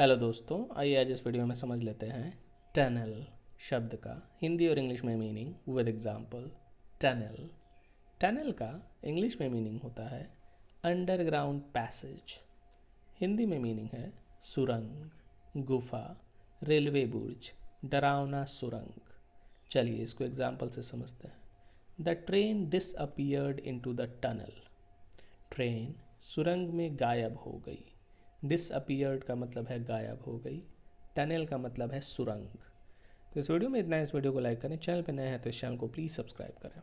hello दोस्तों आइए आज इस वीडियो में समझ लेते हैं टनल शब्द का हिंदी और इंग्लिश में meaning with example tunnel tunnel का इंग्लिश में मीनिंग होता है अंडरग्राउंड पैसेज हिंदी में मीनिंग है सुरंग गुफा रेलवे बुर्ज डरावना सुरंग चलिए इसको एग्जाम्पल से समझते हैं the train disappeared into the tunnel train सुरंग में गायब हो गई डिसअपियर्ड का मतलब है गायब हो गई टनल का मतलब है सुरंग तो इस वीडियो में इतना इस वीडियो को लाइक करें चैनल पर नए हैं तो इस चैनल को प्लीज़ सब्सक्राइब करें